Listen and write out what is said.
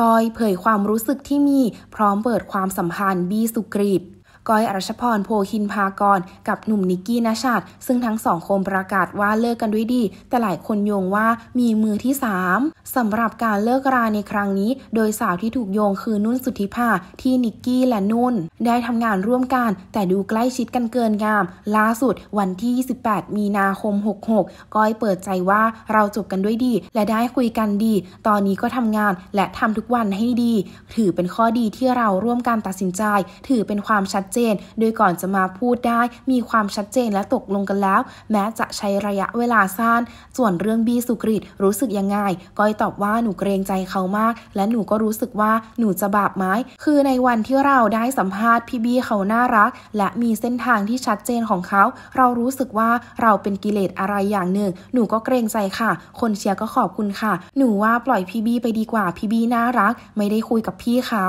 กอยเผยความรู้สึกที่มีพร้อมเปิดความสัมพันธ์บีสุกรีบก้อยอรัชพรโพคินพากรกับหนุ่มนิกกี้นชาติ ซึ่งทั้งสองคนประกาศว่าเลิกกันด้วยดี แต่หลายคนโยงว่ามีมือที่3สำหรับการเลิกราในครั้งนี้ โดยสาวที่ถูกโยงคือนุ่นสุทธิภาที่นิกกี้และนุ่น ได้ทำงานร่วมกัน แต่ดูใกล้ชิดกันเกินงามล่าสุดวันที่ 28 มีนาคม 66 ก้อยเปิดใจว่าเราจบกันด้วยดี และได้คุยกันดี ตอนนี้ก็ทำงานและทำทุกวันให้ดี ถือเป็นข้อดีที่เราร่วมกันตัดสินใจ ถือเป็นความชัดเจจนโดยก่อนจะมาพูดได้ มีความชัดเจนและตกลงกันแล้ว แม้จะใช้ระยะเวลาสั้นส่วนเรื่องบีสุกริตรู้สึกยังไงก้อยตอบว่าหนูเกรงใจเขามาก และหนูก็รู้สึกว่าหนูจะบาปไหมคือในวันที่เราได้สัมภาษณ์ พี่บีเขาน่ารัก และมีเส้นทางที่ชัดเจนของเขา เรารู้สึกว่าเราเป็นกิเลสอะไรอย่างหนึ่ง หนูก็เกรงใจค่ะ คนเชียร์ก็ขอบคุณค่ะหนูว่าปล่อยพี่บีไปดีกว่าพี่บีน่ารักไม่ได้คุยกับพี่เขา